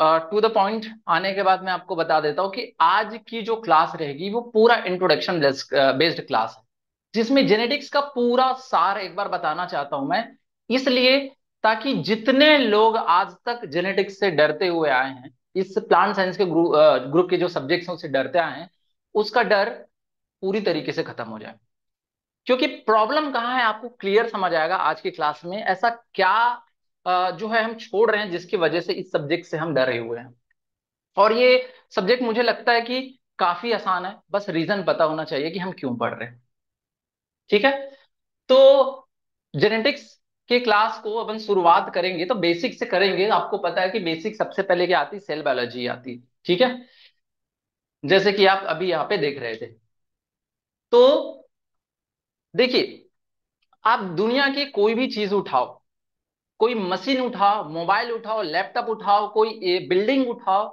To the point आने के बाद मैं आपको बता देता हूँ कि आज की जो क्लास रहेगी वो पूरा इंट्रोडक्शन बेस्ड क्लास है जिसमें जेनेटिक्स का पूरा सार एक बार बताना चाहता हूं मैं इसलिए ताकि जितने लोग आज तक जेनेटिक्स से डरते हुए आए हैं इस प्लांट साइंस के ग्रुप ग्रुप के जो सब्जेक्ट्स हैं उससे डरते आए हैं उसका डर पूरी तरीके से खत्म हो जाए क्योंकि प्रॉब्लम कहाँ है आपको क्लियर समझ आएगा आज की क्लास में ऐसा क्या जो है हम छोड़ रहे हैं जिसकी वजह से इस सब्जेक्ट से हम डरे हुए हैं और ये सब्जेक्ट मुझे लगता है कि काफी आसान है बस रीजन पता होना चाहिए कि हम क्यों पढ़ रहे हैं ठीक है तो जेनेटिक्स के क्लास को अपन शुरुआत करेंगे तो बेसिक से करेंगे आपको पता है कि बेसिक सबसे पहले क्या आती सेल बायोलॉजी आती ठीक है जैसे कि आप अभी यहाँ पे देख रहे थे तो देखिए आप दुनिया की कोई भी चीज उठाओ कोई मशीन उठाओ मोबाइल उठाओ लैपटॉप उठाओ कोई बिल्डिंग उठाओ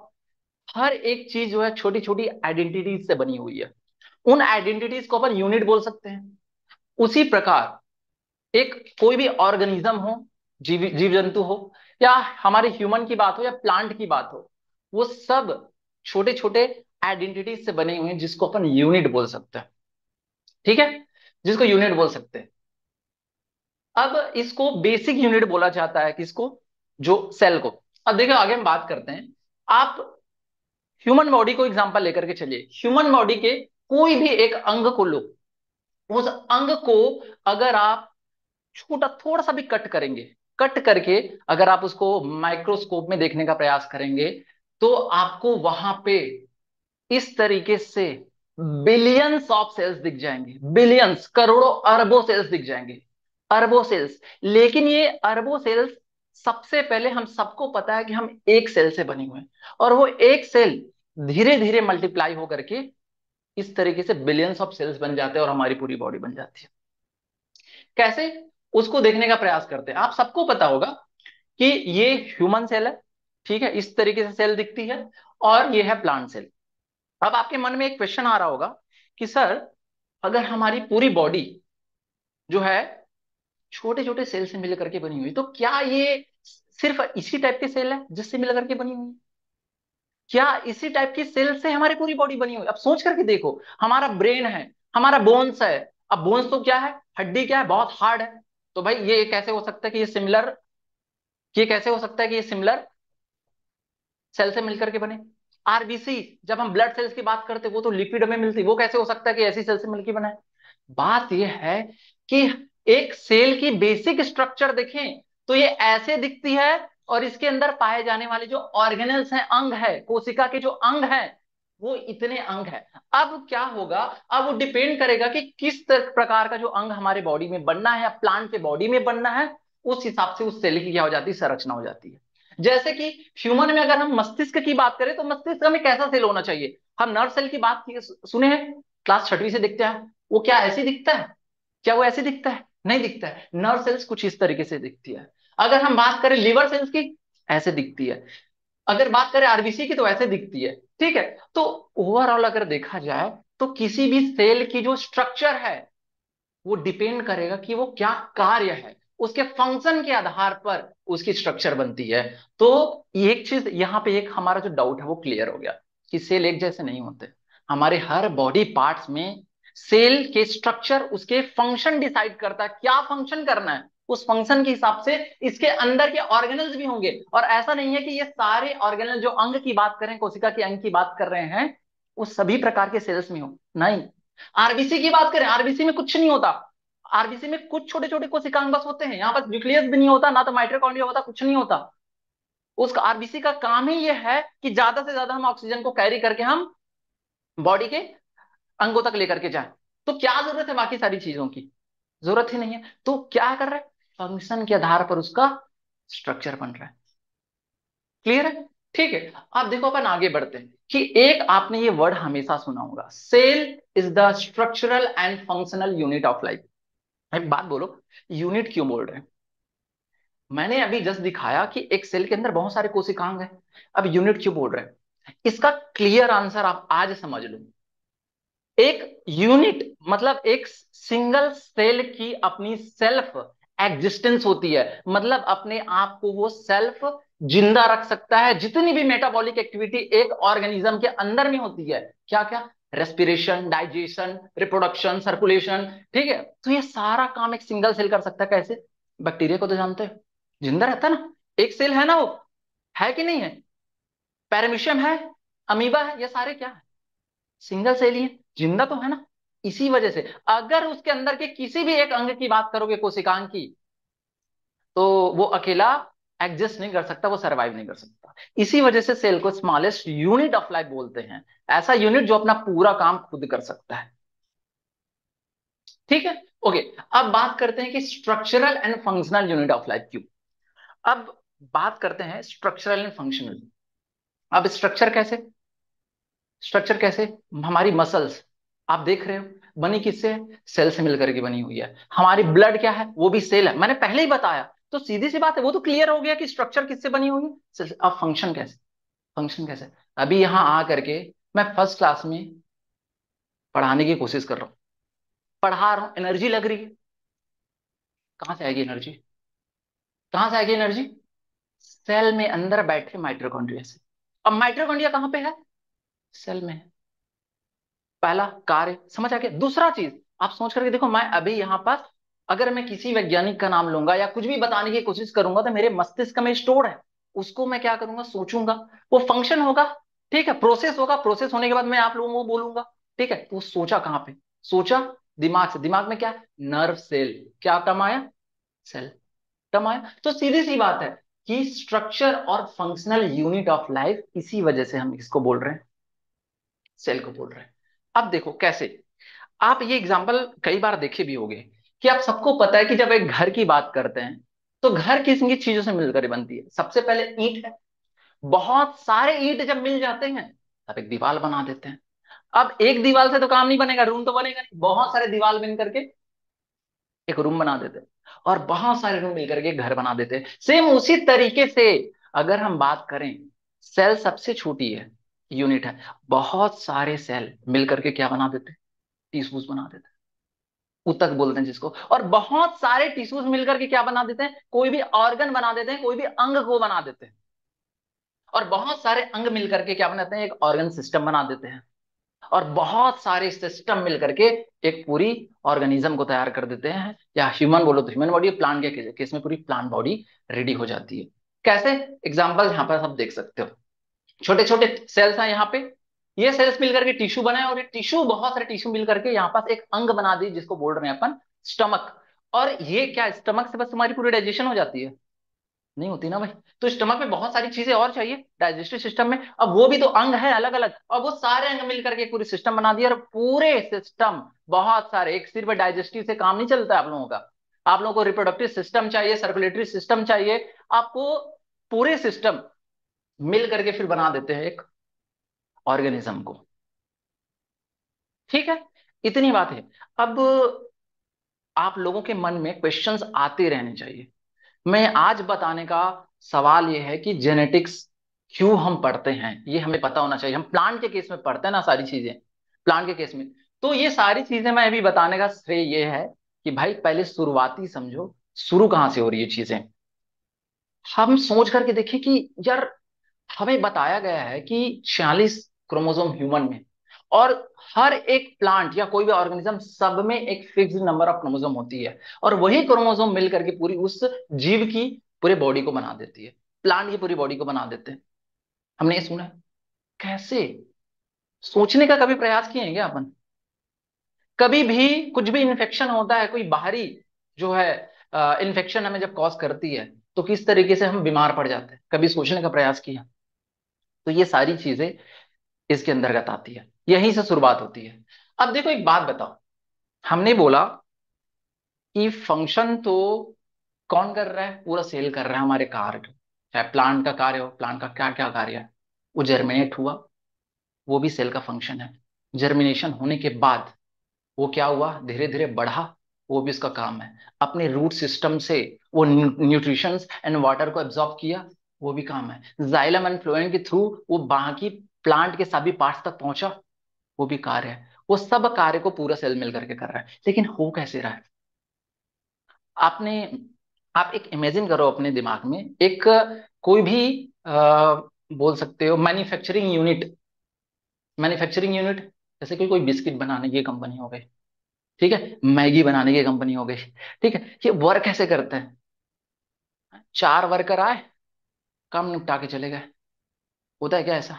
हर एक चीज जो है छोटी छोटी आइडेंटिटीज से बनी हुई है उन आइडेंटिटीज को अपन यूनिट बोल सकते हैं उसी प्रकार एक कोई भी ऑर्गेनिज्म हो जीव जीव जंतु हो या हमारे ह्यूमन की बात हो या प्लांट की बात हो वो सब छोटे छोटे आइडेंटिटीज से बने हुए हैं जिसको अपन यूनिट बोल सकते हैं ठीक है जिसको यूनिट बोल सकते हैं अब इसको बेसिक यूनिट बोला जाता है किसको जो सेल को अब देखो आगे हम बात करते हैं आप ह्यूमन बॉडी को एग्जांपल लेकर के चलिए ह्यूमन बॉडी के कोई भी एक अंग को लो उस अंग को अगर आप छोटा थोड़ा सा भी कट करेंगे कट करके अगर आप उसको माइक्रोस्कोप में देखने का प्रयास करेंगे तो आपको वहां पे इस तरीके से बिलियंस ऑफ सेल्स दिख जाएंगे बिलियंस करोड़ों अरबों सेल्स दिख जाएंगे अरबों सेल्स लेकिन ये अरबों सेल्स सबसे पहले हम सबको पता है कि हम एक सेल से बने हुए हैं और वो एक सेल धीरे धीरे मल्टीप्लाई होकर के इस तरीके से बिलियंस ऑफ सेल्स बन जाते हैं और हमारी पूरी बॉडी बन जाती है कैसे उसको देखने का प्रयास करते हैं आप सबको पता होगा कि ये ह्यूमन सेल है ठीक है इस तरीके से सेल दिखती है और ये है प्लांट सेल अब आपके मन में एक क्वेश्चन आ रहा होगा कि सर अगर हमारी पूरी बॉडी जो है छोटे छोटे सेल से मिल करके बनी हुई तो क्या ये सिर्फ इसी टाइप की सेल है जिससे मिल करके बनी हुई क्या इसी टाइप की सेल से हमारी पूरी बॉडी बनी हुई अब सोच करके देखो हमारा ब्रेन है हमारा बोन्स है अब बोन्स तो क्या है हड्डी क्या है बहुत हार्ड है तो भाई ये कैसे हो सकता है कि ये सिमिलर ये कैसे हो सकता है कि ये सिमिलर सेल से मिलकर के बने आरबीसी जब हम ब्लड सेल्स की बात करते वो तो लिक्विड में मिलती वो कैसे हो सकता है कि ऐसी सेल से मिलकर बनाए बात यह है कि एक सेल की बेसिक स्ट्रक्चर देखें तो ये ऐसे दिखती है और इसके अंदर पाए जाने वाले जो ऑर्गेनल्स हैं अंग है कोशिका के जो अंग है वो इतने अंग है अब क्या होगा अब वो डिपेंड करेगा कि किस प्रकार का जो अंग हमारे बॉडी में बनना है या प्लांट के बॉडी में बनना है उस हिसाब से उस सेल की क्या हो जाती है संरचना हो जाती है जैसे कि ह्यूमन में अगर हम मस्तिष्क की बात करें तो मस्तिष्क में कैसा सेल होना चाहिए हम नर्व सेल की बात सुने हैं क्लास छठवीं से दिखते हैं वो क्या ऐसे दिखता है क्या वो ऐसे दिखता है नहीं दिखता है नर्व सेल्स कुछ इस तरीके से दिखती है अगर हम बात करें लिवर सेल्स की ऐसे दिखती है अगर बात करें आरबीसी की तो ऐसे दिखती है ठीक है तो ओवरऑल अगर देखा जाए तो किसी भी सेल की जो स्ट्रक्चर है वो डिपेंड करेगा कि वो क्या कार्य है उसके फंक्शन के आधार पर उसकी स्ट्रक्चर बनती है तो एक चीज यहाँ पे एक हमारा जो डाउट है वो क्लियर हो गया कि सेल एक जैसे नहीं होते हमारे हर बॉडी पार्ट्स में सेल के स्ट्रक्चर उसके फंक्शन डिसाइड करता है क्या फंक्शन करना है उस फंक्शन के हिसाब से इसके अंदर के ऑर्गेनल्स भी होंगे और ऐसा नहीं है कि ये सारे ऑर्गेनल जो अंग की बात करें कोशिका के अंग की बात कर रहे हैं वो सभी प्रकार के सेल्स में हो नहीं आरबीसी की बात करें आरबीसी में कुछ नहीं होता आरबीसी में कुछ छोटे छोटे कोशिकांग बस होते हैं यहाँ पर न्यूक्लियस भी नहीं होता ना तो माइट्रोकॉन्डिया होता कुछ नहीं होता उस आरबीसी का काम ही यह है कि ज्यादा से ज्यादा हम ऑक्सीजन को कैरी करके हम बॉडी के अंगों तक लेकर के जाए तो क्या जरूरत है बाकी सारी चीजों की जरूरत ही नहीं है तो क्या कर रहा है फंक्शन के आधार पर उसका स्ट्रक्चर बन रहा है क्लियर है ठीक है आप देखो अपन आगे बढ़ते हैं कि एक आपने ये वर्ड हमेशा सुना होगा cell is the structural and functional unit of life एक बात बोलो यूनिट क्यों बोल रहे हैं मैंने अभी जस्ट दिखाया कि एक सेल के अंदर बहुत सारे कोशिकांग हैं अब यूनिट क्यों बोल रहे हैं इसका क्लियर आंसर आप आज समझ लो एक यूनिट मतलब एक सिंगल सेल की अपनी सेल्फ एग्जिस्टेंस होती है मतलब अपने आप को वो सेल्फ जिंदा रख सकता है जितनी भी मेटाबॉलिक एक्टिविटी एक ऑर्गेनिज्म के अंदर में होती है क्या क्या रेस्पिरेशन डाइजेशन रिप्रोडक्शन सर्कुलेशन ठीक है तो ये सारा काम एक सिंगल सेल कर सकता है कैसे बैक्टीरिया को तो जानते हो जिंदा रहता है ना एक सेल है ना वो है कि नहीं है पैरामिशियम है अमीबा है ये सारे क्या है सिंगल सेल ही है जिंदा तो है ना इसी वजह से अगर उसके अंदर के किसी भी एक अंग की बात करोगे कोशिकांग की तो वो अकेला एग्जिस्ट नहीं कर सकता वो सरवाइव नहीं कर सकता इसी वजह से सेल को स्मॉलेस्ट यूनिट ऑफ लाइफ बोलते हैं ऐसा यूनिट जो अपना पूरा काम खुद कर सकता है ठीक है ओके अब बात करते हैं कि structural and functional unit of life क्यों अब बात करते हैं स्ट्रक्चरल एंड फंक्शनल अब स्ट्रक्चर कैसे स्ट्रक्चर कैसे हमारी मसल्स आप देख रहे हो बनी किससे सेल से मिलकर के बनी हुई है हमारी ब्लड क्या है वो भी सेल है मैंने पहले ही बताया तो सीधी सी बात है वो तो क्लियर हो गया कि स्ट्रक्चर किससे बनी हुई है अब फंक्शन कैसे फंक्शन कैसे अभी यहां आ करके मैं फर्स्ट क्लास में पढ़ाने की कोशिश कर रहा हूं पढ़ा रहा हूं एनर्जी लग रही है कहां से आएगी एनर्जी कहां से आएगी एनर्जी सेल में अंदर बैठे माइट्रोकॉन्ड्रिया से अब माइट्रोकॉन्ड्रिया कहां पे है सेल में है पहला कार्य समझ आ गया दूसरा चीज आप सोच करके देखो मैं अभी यहाँ पर अगर मैं किसी वैज्ञानिक का नाम लूंगा या कुछ भी बताने की कोशिश करूंगा तो मेरे मस्तिष्क में स्टोर है उसको मैं क्या करूंगा सोचूंगा वो फंक्शन होगा ठीक है प्रोसेस होगा प्रोसेस होने के बाद मैं आप लोगों को बोलूंगा ठीक है तो वो सोचा कहाँ पे सोचा दिमाग से दिमाग में क्या नर्व सेल क्या टर्म आया सेल टर्म आया तो सीधी सी बात है कि स्ट्रक्चर और फंक्शनल यूनिट ऑफ लाइफ इसी वजह से हम इसको बोल रहे हैं सेल को बोल रहे हैं अब देखो कैसे आप ये एग्जाम्पल कई बार देखे भी होंगे कि आप सबको पता है कि जब एक घर की बात करते हैं तो घर किस किस चीजों से मिलकर बनती है सबसे पहले ईट है बहुत सारे ईट जब मिल जाते हैं तब एक दीवार बना देते हैं अब एक दीवार से तो काम नहीं बनेगा रूम तो बनेगा नहीं बहुत सारे दीवार बन करके एक रूम बना देते हैं और बहुत सारे रूम मिलकर के घर बना देते हैं सेम उसी तरीके से अगर हम बात करें सेल सबसे छोटी है यूनिट है बहुत सारे सेल मिलकर के क्या बना देते हैं बना देते उतक बोलते हैं जिसको और बहुत सारे टिश्यूज मिलकर के क्या बना देते हैं कोई भी ऑर्गन बना देते हैं कोई भी अंग को बना देते हैं और बहुत सारे अंग मिलकर के क्या बनाते हैं एक ऑर्गन सिस्टम बना देते हैं और बहुत सारे सिस्टम मिलकर के एक पूरी ऑर्गेनिज्म को तैयार कर देते हैं या ह्यूमन बोलो तो ह्यूमन बॉडी प्लांट के केस में पूरी प्लांट बॉडी रेडी हो जाती है कैसे एग्जाम्पल यहाँ पर आप देख सकते हो छोटे छोटे सेल्स हैं यहाँ पे ये सेल्स मिलकर के टिश्यू बनाए और ये टिश्यू बहुत सारे टिश्यू मिलकर के यहाँ पास एक अंग बना दी जिसको बोल रहे हैं अपन स्टमक और ये क्या स्टमक से बस हमारी पूरी डाइजेशन हो जाती है नहीं होती ना भाई तो स्टमक में बहुत सारी चीजें और चाहिए डाइजेस्टिव सिस्टम में अब वो भी तो अंग है अलग अलग और वो सारे अंग मिलकर के पूरी सिस्टम बना दिया और पूरे सिस्टम बहुत सारे एक सिर्फ डाइजेस्टिव से काम नहीं चलता आप लोगों का आप लोगों को रिप्रोडक्टिव सिस्टम चाहिए सर्कुलेटरी सिस्टम चाहिए आपको पूरे सिस्टम मिल करके फिर बना देते हैं एक ऑर्गेनिज्म को ठीक है इतनी बात है अब आप लोगों के मन में क्वेश्चंस आते रहने चाहिए मैं आज बताने का सवाल यह है कि जेनेटिक्स क्यों हम पढ़ते हैं ये हमें पता होना चाहिए हम प्लांट के केस में पढ़ते हैं ना सारी चीजें प्लांट के केस में तो ये सारी चीजें मैं अभी बताने का श्रेय ये है कि भाई पहले शुरुआती समझो शुरू कहाँ से हो रही है चीजें हम सोच करके देखें कि यार हमें हाँ बताया गया है कि छियालीस क्रोमोसोम ह्यूमन में और हर एक प्लांट या कोई भी ऑर्गेनिज्म सब में एक फिक्स नंबर ऑफ क्रोमोसोम होती है और वही क्रोमोसोम मिलकर के पूरी उस जीव की पूरे बॉडी को बना देती है प्लांट की पूरी बॉडी को बना देते हैं हमने ये सुना कैसे सोचने का कभी प्रयास किए हैं क्या अपन कभी भी कुछ भी इन्फेक्शन होता है कोई बाहरी जो है इन्फेक्शन हमें जब कॉज करती है तो किस तरीके से हम बीमार पड़ जाते हैं कभी सोचने का प्रयास किया तो ये सारी चीजें इसके अंतर्गत आती है यहीं से शुरुआत होती है अब देखो एक बात बताओ हमने बोला कि फंक्शन तो कौन कर रहा है पूरा सेल कर रहा है हमारे का चाहे प्लांट का कार्य हो प्लांट का क्या क्या कार्य है वो जर्मिनेट हुआ वो भी सेल का फंक्शन है जर्मिनेशन होने के बाद वो क्या हुआ धीरे धीरे बढ़ा वो भी उसका काम है अपने रूट सिस्टम से वो न्यूट्रिशंस एंड वाटर को एब्जॉर्ब किया वो भी काम है जाइलम एंड फ्लोएम के थ्रू वो बाकी प्लांट के सभी पार्ट्स तक पहुंचा वो भी कार्य है वो सब कार्य को पूरा सेल मिल करके कर रहा है लेकिन हो कैसे रहा है आपने आप एक इमेजिन करो अपने दिमाग में एक कोई भी आ, बोल सकते हो मैन्युफैक्चरिंग यूनिट मैन्युफैक्चरिंग यूनिट जैसे कोई कोई बिस्किट बनाने की कंपनी हो गई ठीक है मैगी बनाने की कंपनी हो गई ठीक है ये वर्क कैसे करते हैं चार वर्कर आए काम निपटा के चले गए होता है क्या ऐसा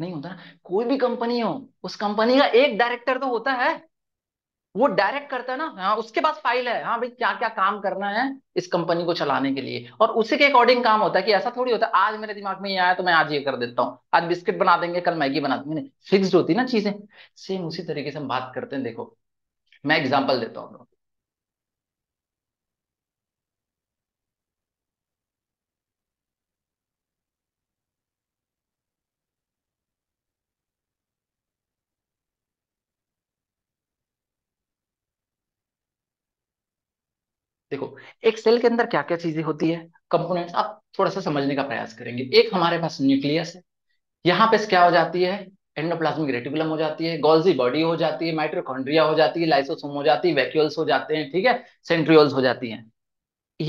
नहीं होता ना कोई भी कंपनी हो उस कंपनी का एक डायरेक्टर तो होता है वो डायरेक्ट करता है ना हाँ उसके पास फाइल है हाँ भाई क्या क्या काम करना है इस कंपनी को चलाने के लिए और उसी के अकॉर्डिंग काम होता है कि ऐसा थोड़ी होता है आज मेरे दिमाग में ये आया तो मैं आज ये कर देता हूँ आज बिस्किट बना देंगे कल मैगी बना देंगे फिक्स होती ना चीजें सेम उसी तरीके से हम बात करते हैं देखो मैं एग्जाम्पल देता हूँ देखो एक सेल के अंदर क्या क्या चीजें होती है कंपोनेंट्स आप थोड़ा सा समझने का प्रयास करेंगे एक हमारे पास न्यूक्लियस है यहाँ पे क्या हो जाती है एंडोप्लाज्मिक रेटिकुलम हो जाती है गोल्जी बॉडी हो जाती है माइट्रोकॉन्ड्रिया हो जाती है लाइसोसोम हो जाती है वैक्यूल्स हो जाते हैं ठीक है सेंट्रियोल्स हो जाती है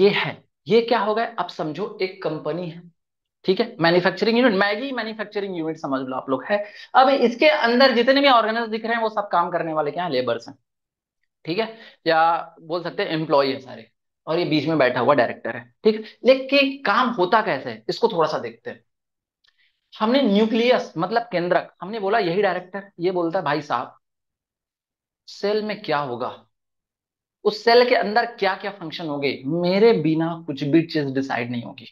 ये है ये क्या हो गया अब समझो एक कंपनी है ठीक है manufacturing unit Maggi manufacturing unit समझ लो आप लोग है अब इसके अंदर जितने भी ऑर्गेनाइज दिख रहे हैं वो सब काम करने वाले क्या है लेबर्स हैं ठीक है या बोल सकते हैं एम्प्लॉय है सारे और ये बीच में बैठा हुआ डायरेक्टर है ठीक लेकिन काम होता कैसे है इसको थोड़ा सा देखते हैं हमने न्यूक्लियस मतलब केंद्रक हमने बोला यही डायरेक्टर ये बोलता है भाई साहब सेल में क्या होगा उस सेल के अंदर क्या क्या फंक्शन होंगे मेरे बिना कुछ भी चीज डिसाइड नहीं होगी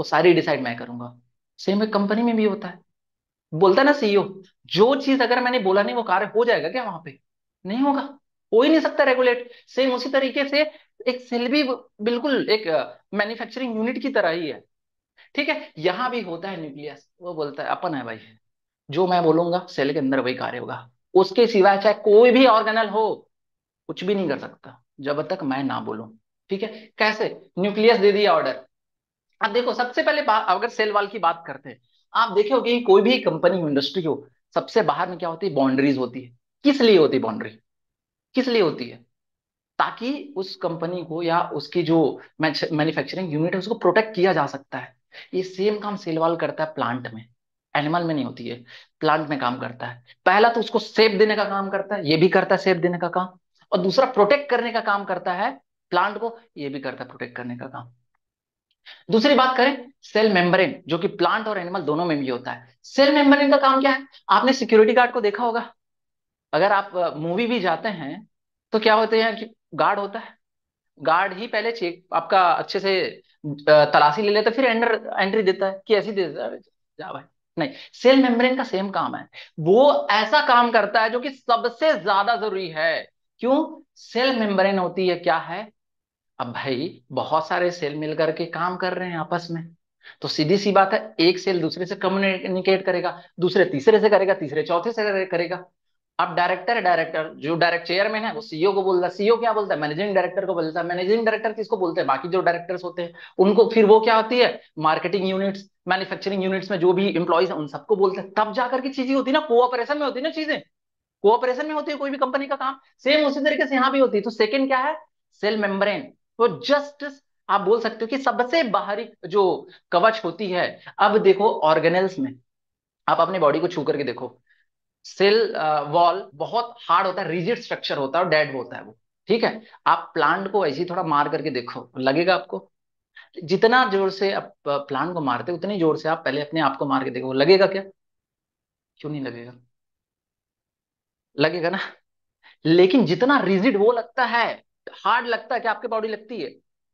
वो सारी डिसाइड मैं करूंगा सेम एक कंपनी में भी होता है बोलता ना सीईओ e जो चीज अगर मैंने बोला नहीं वो कार्य हो जाएगा क्या वहां पे नहीं होगा हो ही नहीं सकता रेगुलेट सेम उसी तरीके से एक सेल भी बिल्कुल एक मैन्युफैक्चरिंग यूनिट की तरह ही है ठीक है यहाँ भी होता है न्यूक्लियस वो बोलता है अपन है भाई जो मैं बोलूंगा सेल के अंदर वही कार्य होगा उसके सिवाय चाहे कोई भी ऑर्गेनल हो कुछ भी नहीं कर सकता जब तक मैं ना बोलू ठीक है कैसे न्यूक्लियस दे दिया ऑर्डर अब देखो सबसे पहले अगर सेल वाल की बात करते हैं आप देखे हो कि कोई भी कंपनी इंडस्ट्री हो सबसे बाहर में क्या होती है बाउंड्रीज होती है किस लिए होती है बाउंड्री किस लिए होती है ताकि उस कंपनी को या उसकी जो मैन्युफैक्चरिंग यूनिट है उसको प्रोटेक्ट किया जा सकता है ये सेम काम सेलवाल करता है प्लांट में एनिमल में नहीं होती है प्लांट में काम करता है पहला तो उसको सेफ देने का काम करता है ये भी करता है सेफ देने का काम और दूसरा प्रोटेक्ट करने का काम करता है प्लांट को ये भी करता है प्रोटेक्ट करने का काम दूसरी बात करें सेल मेम्ब्रेन जो कि प्लांट और एनिमल दोनों में भी होता है सेल मेम्ब्रेन का काम क्या है आपने सिक्योरिटी गार्ड को देखा होगा अगर आप मूवी भी जाते हैं तो क्या होते हैं कि गार्ड होता है गार्ड ही पहले चेक आपका अच्छे से तलाशी ले लेता है फिर एंटर एंट्री देता है कि ऐसी दे देता है जा भाई नहीं सेल मेम्ब्रेन का सेम काम है वो ऐसा काम करता है जो कि सबसे ज्यादा जरूरी है क्यों सेल मेम्ब्रेन होती है क्या है अब भाई बहुत सारे सेल मिल करके काम कर रहे हैं आपस में तो सीधी सी बात है एक सेल दूसरे से कम्युनिकेट करेगा दूसरे तीसरे से करेगा तीसरे चौथे से करेगा अब डायरेक्टर है डायरेक्टर जो डायरेक्ट चेयरमैन है वो सीईओ को बोलता है सीईओ क्या बोलता है मैनेजिंग डायरेक्टर को बोलता है मैनेजिंग डायरेक्टर किसको बोलते हैं बाकी जो डायरेक्टर्स होते हैं उनको फिर वो क्या होती है मार्केटिंग यूनिट्स मैन्युफैक्चरिंग यूनिट्स में जो भी इंप्लॉइज है उन सबको बोलते हैं तब जाकर की चीजें होती ना कोऑपरेशन में होती ना चीजें कोऑपरेशन में होती है कोई भी कंपनी का काम सेम उसी तरीके से यहाँ भी होती है तो सेकेंड क्या है सेल मेम्ब्रेन तो जस्ट आप बोल सकते हो कि सबसे बाहरी जो कवच होती है अब देखो ऑर्गेनल्स में आप अपने बॉडी को छू करके देखो सेल वॉल बहुत हार्ड होता है रिजिड स्ट्रक्चर होता है और डेड होता है वो ठीक है आप प्लांट को ऐसे ही थोड़ा मार करके देखो लगेगा आपको जितना जोर से आप प्लांट को मारते उतने जोर से आप पहले अपने आप को मार के देखो लगेगा क्या क्यों नहीं लगेगा लगेगा ना लेकिन जितना रिजिड वो लगता है हार्ड लगता है क्या आपके बॉडी लगती है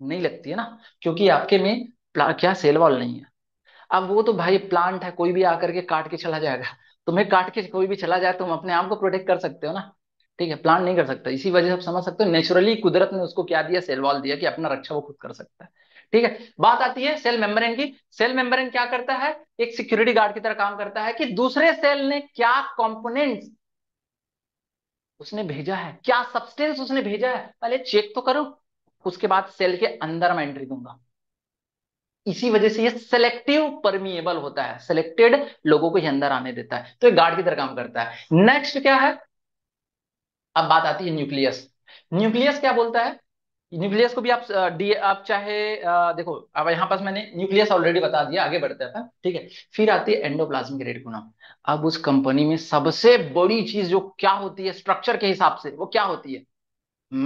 नहीं लगती है ना क्योंकि आपके में क्या सेल वॉल नहीं है अब वो तो भाई प्लांट है कोई भी आकर के काट के चला जाएगा तुम्हें काट के कोई भी चला जाए तुम अपने आप को प्रोटेक्ट कर सकते हो ना ठीक है प्लान नहीं कर सकता इसी वजह से आप समझ सकते हो नेचुरली कुदरत ने उसको क्या दिया सेल वॉल दिया कि अपना रक्षा वो खुद कर सकता है ठीक है बात आती है सेल मेम्ब्रेन की सेल मेम्ब्रेन क्या करता है एक सिक्योरिटी गार्ड की तरह काम करता है कि दूसरे सेल ने क्या कॉम्पोनेंट उसने भेजा है क्या सब्सटेंस उसने भेजा है पहले चेक तो करो उसके बाद सेल के अंदर मैं एंट्री दूंगा इसी वजह से ये सेलेक्टिव परमिएबल होता है सेलेक्टेड लोगों को ये अंदर आने देता है तो ये गार्ड की तरह काम करता है नेक्स्ट क्या है अब बात आती है न्यूक्लियस न्यूक्लियस क्या बोलता है न्यूक्लियस को भी आप डी आप चाहे आ, देखो अब यहाँ पास मैंने न्यूक्लियस ऑलरेडी बता दिया आगे बढ़ते हैं ठीक है फिर आती है एंडोप्लाज्मिक रेडिकुलम अब उस कंपनी में सबसे बड़ी चीज जो क्या होती है स्ट्रक्चर के हिसाब से वो क्या होती है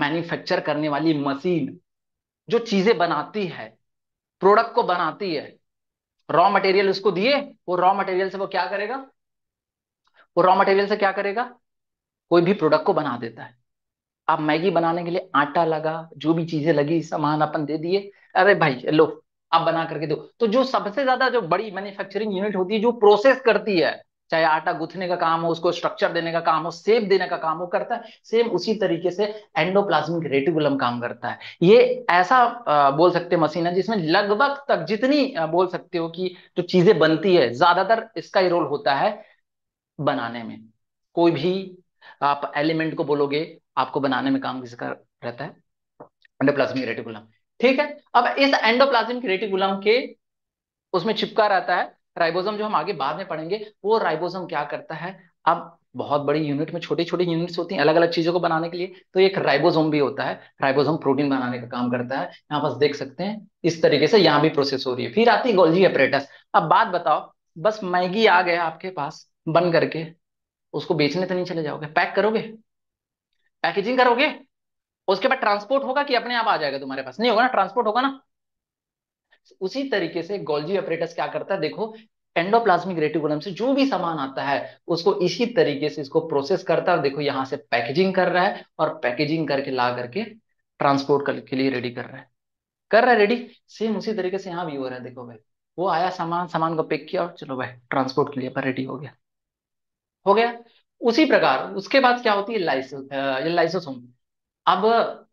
मैन्युफैक्चर करने वाली मशीन जो चीजें बनाती है प्रोडक्ट को बनाती है रॉ मटेरियल उसको दिए वो रॉ मटेरियल से वो क्या करेगा वो रॉ मटेरियल से क्या करेगा कोई भी प्रोडक्ट को बना देता है आप मैगी बनाने के लिए आटा लगा जो भी चीजें लगी सामान अपन दे दिए अरे भाई लो आप बना करके दो तो जो सबसे ज्यादा जो बड़ी मैन्युफैक्चरिंग यूनिट होती है जो प्रोसेस करती है चाहे आटा गुथने का काम हो उसको स्ट्रक्चर देने का काम हो सेप देने का काम हो करता है सेम उसी तरीके से एंडोप्लाज्मिक रेटिकुलम काम करता है ये ऐसा बोल सकते मशीन है जिसमें लगभग तक जितनी बोल सकते हो कि जो चीजें बनती है ज्यादातर इसका ही रोल होता है बनाने में कोई भी आप एलिमेंट को बोलोगे आपको बनाने में काम किसका रहता है एंडोप्लाज्मिक रेटिकुलम ठीक है अब इस एंडोप्लाज्मिक रेटिकुलम के उसमें छिपका रहता है राइबोसोम जो हम आगे बाद में पढ़ेंगे वो राइबोसोम क्या करता है अब बहुत बड़ी यूनिट में छोटी छोटी यूनिट्स होती हैं अलग अलग चीजों को बनाने के लिए तो एक राइबोसोम भी होता है राइबोसोम प्रोटीन बनाने का काम करता है यहाँ पास देख सकते हैं इस तरीके से यहाँ भी प्रोसेस हो रही है फिर आती है गोल्जी अपरेटस अब बात बताओ बस मैगी आ गया आपके पास बन करके उसको बेचने तो नहीं चले जाओगे पैक करोगे पैकेजिंग करोगे उसके बाद ट्रांसपोर्ट होगा कि अपने आप आ जाएगा तुम्हारे पास नहीं होगा ना ट्रांसपोर्ट होगा ना उसी तरीके से गोल्जी ऑपरेटस क्या करता है देखो एंडोप्लाज्मिक रेटिकुलम से जो भी सामान आता है उसको इसी तरीके से इसको प्रोसेस करता है देखो यहां से पैकेजिंग कर रहा है और पैकेजिंग करके ला करके ट्रांसपोर्ट के लिए रेडी कर रहा है कर रहा है रेडी सेम उसी तरीके से यहाँ भी हो रहा है देखो भाई वो आया सामान सामान को पिक किया और चलो भाई ट्रांसपोर्ट के लिए पर रेडी हो गया हो गया उसी प्रकार उसके बाद क्या होती है लाइसेंस लाइसोसोम अब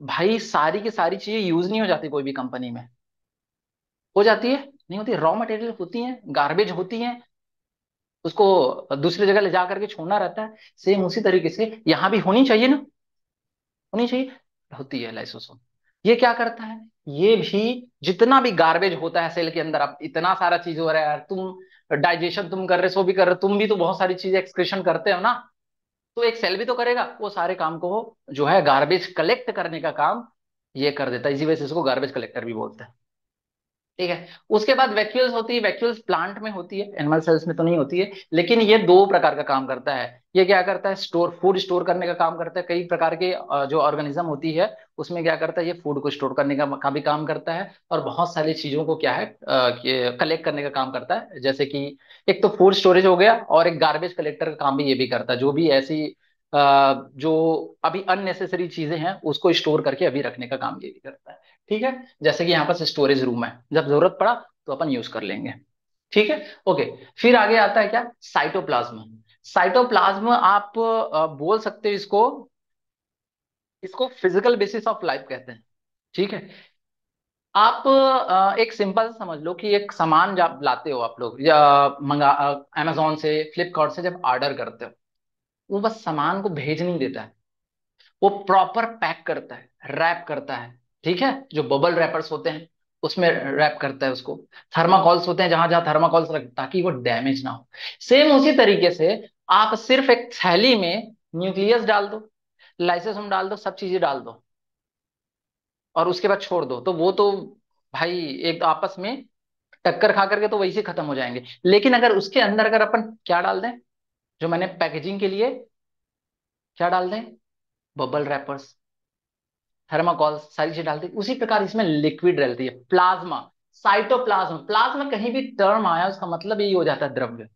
भाई सारी की सारी चीजें यूज नहीं हो जाती कोई भी कंपनी में हो जाती है नहीं होती रॉ मटेरियल होती है गार्बेज होती है उसको दूसरी जगह ले जा करके छोड़ना रहता है सेम उसी तरीके से यहां भी होनी चाहिए ना होनी चाहिए होती है लाइसोसोम ये क्या करता है ये भी जितना भी गार्बेज होता है सेल के अंदर आप इतना सारा चीज हो रहा है यार तुम डाइजेशन तुम कर रहे सो भी कर रहे तुम भी तो बहुत सारी चीजें एक्सक्रेशन करते हो ना तो एक सेल भी तो करेगा वो सारे काम को जो है गार्बेज कलेक्ट करने का काम ये कर देता है इसी वजह से इसको गार्बेज कलेक्टर भी बोलते हैं ठीक है उसके बाद वैक्यूल्स होती है वैक्यूल्स प्लांट में होती है एनिमल सेल्स में तो नहीं होती है लेकिन ये दो प्रकार का काम करता है ये क्या करता है स्टोर फूड स्टोर करने का काम करता है कई प्रकार के जो ऑर्गेनिज्म होती है उसमें क्या करता है ये फूड को स्टोर करने का, का भी काम करता है और बहुत सारी चीजों को क्या है कलेक्ट करने का काम करता है जैसे कि एक तो फूड स्टोरेज हो गया और एक गार्बेज कलेक्टर का काम भी ये भी करता है जो भी ऐसी जो अभी अननेसेसरी चीजें हैं उसको स्टोर करके अभी रखने का काम ये करता है ठीक है जैसे कि यहाँ पास स्टोरेज रूम है जब जरूरत पड़ा तो अपन यूज कर लेंगे ठीक है ओके फिर आगे आता है क्या साइटोप्लाज्म साइटोप्लाज्म आप बोल सकते हो इसको इसको फिजिकल बेसिस ऑफ लाइफ कहते हैं ठीक है आप एक सिंपल समझ लो कि एक सामान जब लाते हो आप लोग या मंगा अमेजोन से फ्लिपकार्ट से जब ऑर्डर करते हो वो बस सामान को भेज नहीं देता है वो प्रॉपर पैक करता है रैप करता है ठीक है जो बबल रैपर्स होते हैं उसमें रैप करता है उसको थर्माकॉल्स होते हैं जहां जहां थर्माकॉल्स रख ताकि वो डैमेज ना हो सेम उसी तरीके से आप सिर्फ एक थैली में न्यूक्लियस डाल दो लाइसेंस डाल दो सब चीजें डाल दो और उसके बाद छोड़ दो तो वो तो भाई एक आपस में टक्कर खा करके तो वैसे खत्म हो जाएंगे लेकिन अगर उसके अंदर अगर अपन क्या डाल दें जो मैंने पैकेजिंग के लिए क्या डाल दें बबल रैपर्स थर्माकॉल सारी चीज डाल दी उसी प्रकार इसमें लिक्विड डालती है प्लाज्मा साइटोप्लाज्म प्लाज्मा कहीं भी टर्म आया उसका मतलब यही हो जाता है द्रव्य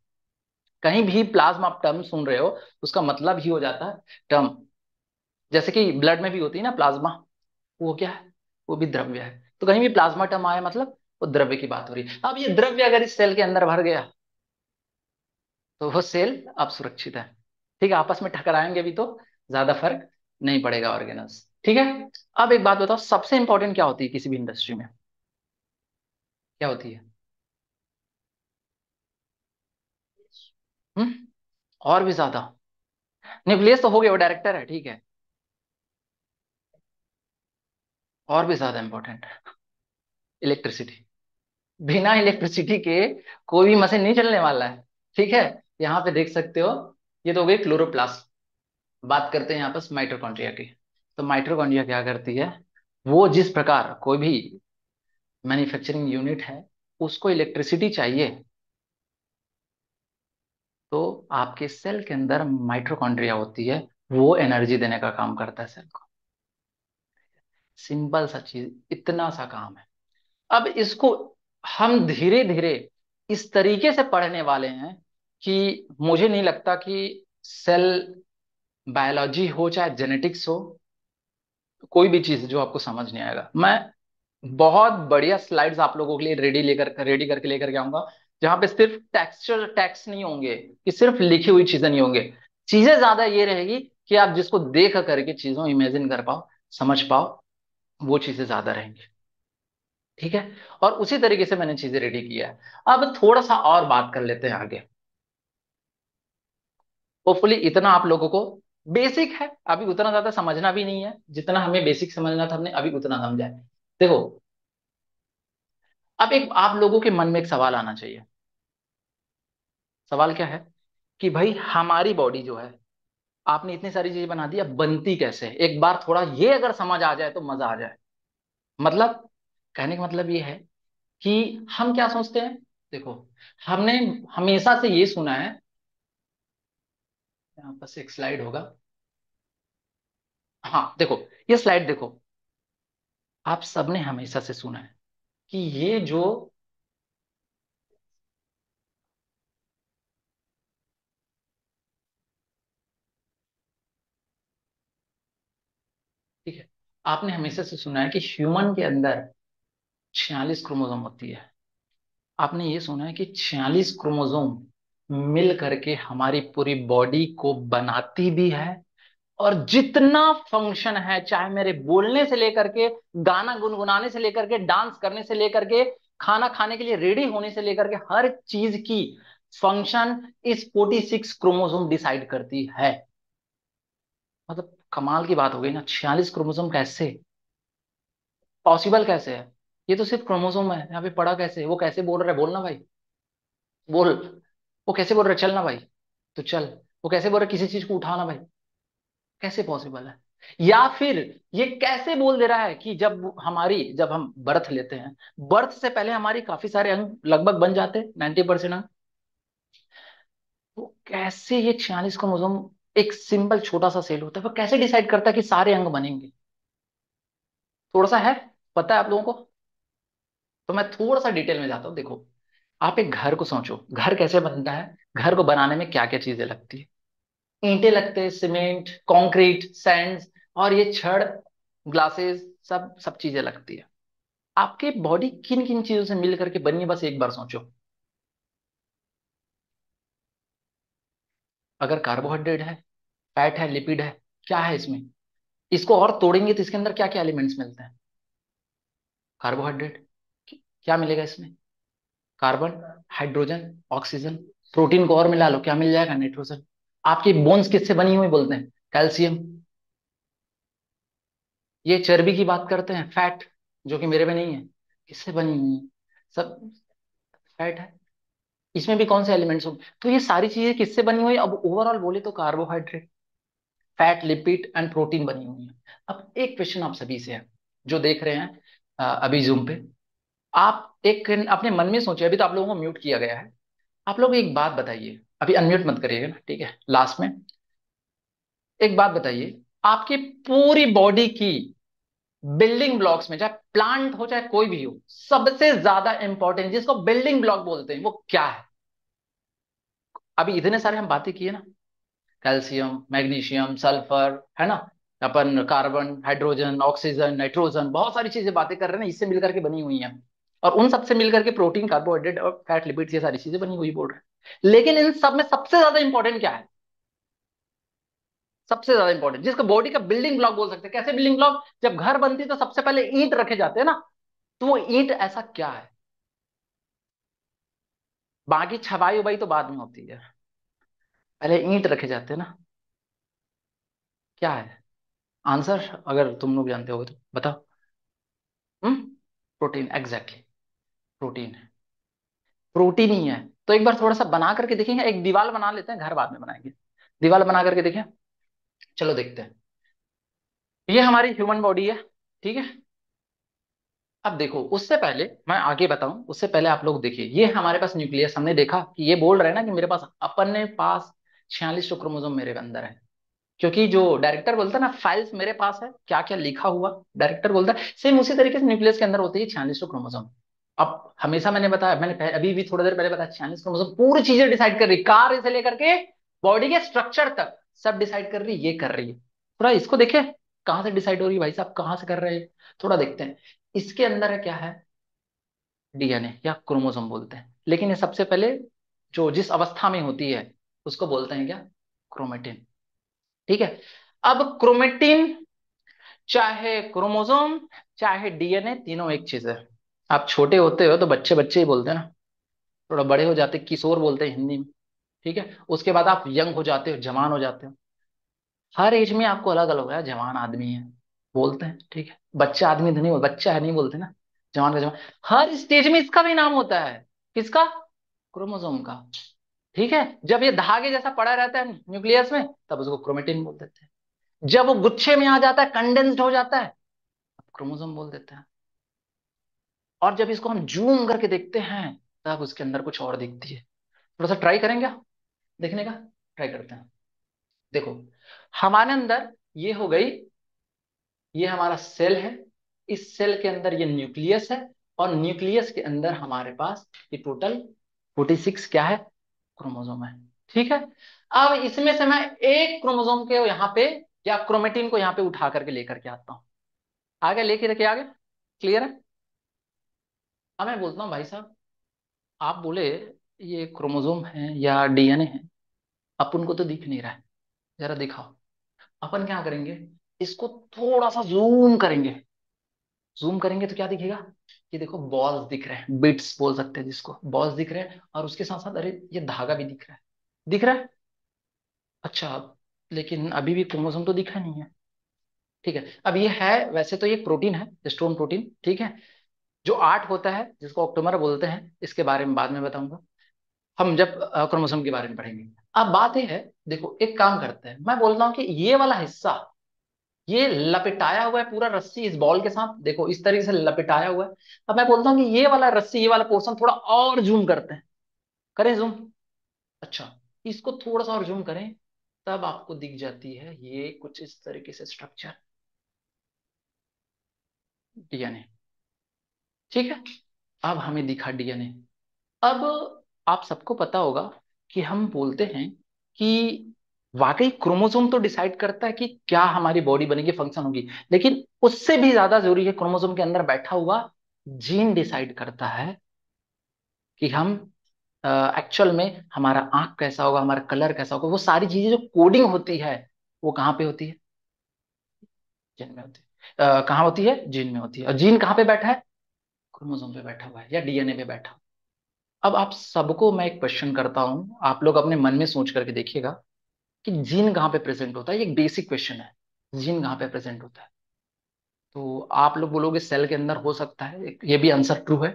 कहीं भी प्लाज्मा आप टर्म सुन रहे हो उसका मतलब ही हो जाता है टर्म जैसे कि ब्लड में भी होती है ना प्लाज्मा वो क्या है वो भी द्रव्य है तो कहीं भी प्लाज्मा टर्म आया मतलब वो द्रव्य की बात हो रही है अब ये द्रव्य अगर इस सेल के अंदर भर गया तो वो सेल अब सुरक्षित है ठीक है आपस में टकराएंगे भी तो ज्यादा फर्क नहीं पड़ेगा ऑर्गेनल्स ठीक है अब एक बात बताओ सबसे इंपॉर्टेंट क्या होती है किसी भी इंडस्ट्री में क्या होती है हुँ? हम्म, और भी ज्यादा न्यूक्लियस तो हो गया वो डायरेक्टर है ठीक है और भी ज्यादा इंपॉर्टेंट इलेक्ट्रिसिटी बिना इलेक्ट्रिसिटी के कोई भी मशीन नहीं चलने वाला है ठीक है यहाँ पे देख सकते हो ये तो हो गई क्लोरोप्लास्ट बात करते हैं यहाँ पर माइट्रोकॉन्ड्रिया की तो माइट्रोकॉन्ड्रिया क्या करती है वो जिस प्रकार कोई भी मैन्युफैक्चरिंग यूनिट है उसको इलेक्ट्रिसिटी चाहिए तो आपके सेल के अंदर माइट्रोकॉन्ड्रिया होती है वो एनर्जी देने का काम करता है सेल को सिंपल सा चीज इतना सा काम है अब इसको हम धीरे धीरे इस तरीके से पढ़ने वाले हैं कि मुझे नहीं लगता कि सेल बायोलॉजी हो चाहे जेनेटिक्स हो कोई भी चीज़ जो आपको समझ नहीं आएगा मैं बहुत बढ़िया स्लाइड्स आप लोगों के लिए रेडी लेकर रेडी करके लेकर के आऊंगा जहां पे सिर्फ टेक्सचर टैक्स नहीं होंगे कि सिर्फ लिखी हुई चीज़ें नहीं होंगे चीज़ें ज़्यादा ये रहेगी कि आप जिसको देख करके चीज़ों इमेजिन कर पाओ समझ पाओ वो चीज़ें ज़्यादा रहेंगी ठीक है और उसी तरीके से मैंने चीज़ें रेडी किया है अब थोड़ा सा और बात कर लेते हैं आगे होपफुली इतना आप लोगों को बेसिक है अभी उतना ज्यादा समझना भी नहीं है जितना हमें बेसिक समझना था हमने अभी उतना समझा है देखो अब एक आप लोगों के मन में एक सवाल आना चाहिए सवाल क्या है कि भाई हमारी बॉडी जो है आपने इतनी सारी चीजें बना दी अब बनती कैसे एक बार थोड़ा ये अगर समझ आ जाए तो मजा आ जाए मतलब कहने का मतलब ये है कि हम क्या सोचते हैं देखो हमने हमेशा से ये सुना है यहाँ पर एक स्लाइड होगा हाँ देखो ये स्लाइड देखो आप सबने हमेशा से सुना है कि ये जो ठीक है आपने हमेशा से सुना है कि ह्यूमन के अंदर छियालीस क्रोमोजोम होती है आपने ये सुना है कि छियालीस क्रोमोजोम मिल करके हमारी पूरी बॉडी को बनाती भी है और जितना फंक्शन है चाहे मेरे बोलने से लेकर के गाना गुनगुनाने से लेकर के डांस करने से लेकर के खाना खाने के लिए रेडी होने से लेकर के हर चीज की फंक्शन इस 46 क्रोमोजोम डिसाइड करती है मतलब कमाल की बात हो गई ना छियालीस क्रोमोजोम कैसे पॉसिबल कैसे है ये तो सिर्फ क्रोमोसोम है यहाँ पे पड़ा कैसे वो कैसे बोल रहा है बोलना भाई बोल वो कैसे बोल रहा चल ना भाई तो चल वो कैसे बोल रहा किसी चीज को उठाना भाई कैसे पॉसिबल है या फिर ये कैसे बोल दे रहा है कि जब हमारी जब हम बर्थ लेते हैं बर्थ से पहले हमारी काफी सारे अंग लगभग बन जाते हैं नाइन्टी परसेंट अंग तो कैसे ये छियालीस क्रोमोसोम एक सिंपल छोटा सा सेल होता है वो कैसे डिसाइड करता है कि सारे अंग बनेंगे थोड़ा सा है पता है आप लोगों को तो मैं थोड़ा सा डिटेल में जाता हूं देखो आप एक घर को सोचो घर कैसे बनता है घर को बनाने में क्या क्या चीजें लगती है ईंटे लगते हैं सीमेंट कॉन्क्रीट सैंड और ये छड़ ग्लासेस सब सब चीजें लगती है आपके बॉडी किन किन चीजों से मिल करके बनी है बस एक बार सोचो अगर कार्बोहाइड्रेट है फैट है लिपिड है क्या है इसमें इसको और तोड़ेंगे तो इसके अंदर क्या क्या एलिमेंट्स मिलते हैं कार्बोहाइड्रेट क्या मिलेगा इसमें कार्बन हाइड्रोजन ऑक्सीजन प्रोटीन को और मिला लो क्या मिल जाएगा नाइट्रोजन आपकी बोन्स किससे बनी हुई बोलते हैं कैल्शियम ये चर्बी की बात करते हैं फैट जो कि मेरे में नहीं है किससे बनी हुई है सब फैट है इसमें भी कौन से एलिमेंट्स होंगे तो ये सारी चीजें किससे बनी हुई अब ओवरऑल बोले तो carbohydrate fat lipid and protein बनी हुई है अब एक क्वेश्चन आप सभी से है जो देख रहे हैं अभी जूम पे आप एक अपने मन में सोचिए अभी तो आप लोगों को म्यूट किया गया है आप लोग एक बात बताइए अभी अनम्यूट मत करिएगा ना ठीक है लास्ट में एक बात बताइए आपकी पूरी बॉडी की बिल्डिंग ब्लॉक्स में चाहे प्लांट हो चाहे कोई भी हो सबसे ज्यादा इंपॉर्टेंट जिसको बिल्डिंग ब्लॉक बोलते हैं वो क्या है अभी इतने सारे हम बातें किए ना कैल्शियम मैग्नीशियम सल्फर है ना अपन कार्बन हाइड्रोजन ऑक्सीजन नाइट्रोजन बहुत सारी चीजें बातें कर रहे हैं ना इससे मिलकर के बनी हुई हैं और उन सबसे मिलकर के प्रोटीन कार्बोहाइड्रेट और फैट लिपिड्स ये सारी चीजें बनी हुई बोल रहे हैं लेकिन इन सब में सबसे ज्यादा इंपॉर्टेंट क्या है सबसे ज्यादा इंपॉर्टेंट जिसको बॉडी का बिल्डिंग ब्लॉक बोल सकते हैं कैसे बिल्डिंग ब्लॉक जब घर बनती है तो सबसे पहले ईंट रखे जाते हैं ना तो वो ईंट ऐसा क्या है बाकी छबाई उबाई तो बाद में होती है पहले ईंट रखे जाते हैं ना क्या है आंसर अगर तुम लोग जानते हो तो बताओ हम्म? प्रोटीन एग्जैक्टली प्रोटीन है प्रोटीन ही है तो एक बार थोड़ा सा बना करके देखेंगे एक दीवार बना लेते हैं घर बाद में बनाएंगे दीवार बना करके देखें चलो देखते हैं ये हमारी ह्यूमन बॉडी है ठीक है अब देखो उससे पहले मैं आगे बताऊं उससे पहले आप लोग देखिए ये हमारे पास न्यूक्लियस हमने देखा कि ये बोल रहे हैं ना कि मेरे पास अपने पास छियालीस क्रोमोजोम मेरे अंदर है क्योंकि जो डायरेक्टर बोलता है ना फाइल्स मेरे पास है क्या क्या लिखा हुआ डायरेक्टर बोलता है सेम उसी तरीके से न्यूक्लियस के अंदर होती है छियालीस क्रोमोजोम अब हमेशा मैंने बताया मैंने अभी भी थोड़ी देर पहले बताया छियालीस क्रोमोसोम पूरी चीजें डिसाइड कर रही कार से लेकर के बॉडी के स्ट्रक्चर तक सब डिसाइड कर रही ये कर रही है थोड़ा इसको देखे कहां से डिसाइड हो रही है भाई साहब कहां से कर रहे हैं थोड़ा देखते हैं इसके अंदर क्या है डीएनए या क्रोमोसोम बोलते हैं लेकिन ये सबसे पहले जो जिस अवस्था में होती है उसको बोलते हैं क्या क्रोमेटिन ठीक है अब क्रोमेटिन चाहे क्रोमोसोम चाहे डीएनए तीनों एक चीज है आप छोटे होते हो तो बच्चे बच्चे ही बोलते हैं ना थोड़ा बड़े हो जाते किशोर बोलते हैं हिंदी में ठीक है उसके बाद आप यंग हो जाते हो जवान हो जाते हो हर एज में आपको अलग अलग होगा जवान आदमी है बोलते हैं ठीक है बच्चा आदमी तो नहीं बोल बच्चा है नहीं बोलते ना जवान का जवान हर स्टेज में इसका भी नाम होता है किसका क्रोमोजोम का ठीक है जब ये धागे जैसा पड़ा रहता है न्यूक्लियस में तब उसको क्रोमेटिन बोल देते हैं जब वो गुच्छे में आ जाता है कंडेंस्ड हो जाता है क्रोमोजोम बोल देते हैं और जब इसको हम जूम करके देखते हैं तब उसके अंदर कुछ और दिखती है थोड़ा सा ट्राई करेंगे देखने का ट्राई करते हैं देखो हमारे अंदर ये हो गई ये हमारा सेल है इस सेल के अंदर ये न्यूक्लियस है और न्यूक्लियस के अंदर हमारे पास ये टोटल 46 क्या है क्रोमोजोम है ठीक है अब इसमें से मैं एक क्रोमोजोम के यहाँ पे या क्रोमेटिन को यहाँ पे उठा करके लेकर के आता हूं आगे लेके रखे आगे क्लियर है अब हाँ, मैं बोलता हूँ भाई साहब आप बोले ये क्रोमोजोम है या डीएनए है अपन को तो दिख नहीं रहा है जरा दिखाओ अपन क्या करेंगे इसको थोड़ा सा जूम करेंगे जूम करेंगे तो क्या दिखेगा ये देखो बॉल्स दिख रहे हैं बिट्स बोल सकते हैं जिसको बॉल्स दिख रहे हैं और उसके साथ साथ अरे ये धागा भी दिख रहा है दिख रहा है अच्छा लेकिन अभी भी क्रोमोसोम तो दिखा नहीं है ठीक है अब ये है वैसे तो ये प्रोटीन है स्टोन प्रोटीन ठीक है जो आठ होता है जिसको अक्टूबर बोलते हैं इसके बारे में बाद में बताऊंगा हम जब क्रोमोसोम के बारे में पढ़ेंगे अब बात यह है देखो एक काम करते हैं मैं बोलता हूँ कि ये वाला हिस्सा ये लपेटाया हुआ है पूरा रस्सी इस बॉल के साथ देखो इस तरीके से लपेटाया हुआ है अब मैं बोलता हूँ कि ये वाला रस्सी ये वाला पोर्सन थोड़ा और जूम करते हैं करें जूम अच्छा इसको थोड़ा सा और जूम करें तब आपको दिख जाती है ये कुछ इस तरीके से स्ट्रक्चर डीएनए ठीक है अब हमें दिखा डीएनए अब आप सबको पता होगा कि हम बोलते हैं कि वाकई क्रोमोसोम तो डिसाइड करता है कि क्या हमारी बॉडी बनेगी फंक्शन होगी लेकिन उससे भी ज्यादा जरूरी है क्रोमोसोम के अंदर बैठा हुआ जीन डिसाइड करता है कि हम एक्चुअल में हमारा आंख कैसा होगा हमारा कलर कैसा होगा वो सारी चीजें जो कोडिंग होती है वो कहाँ पे होती है जिन में होती है uh, कहाँ होती है जीन में होती है और जीन कहाँ पे बैठा है क्रोमोजोम पे बैठा हुआ है या डीएनए पे बैठा अब आप सबको मैं एक क्वेश्चन करता हूं आप लोग अपने मन में सोच करके देखिएगा कि जीन कहाँ पे प्रेजेंट होता है एक बेसिक क्वेश्चन है जीन कहाँ पे प्रेजेंट होता है तो आप लोग बोलोगे सेल के अंदर हो सकता है ये भी आंसर ट्रू है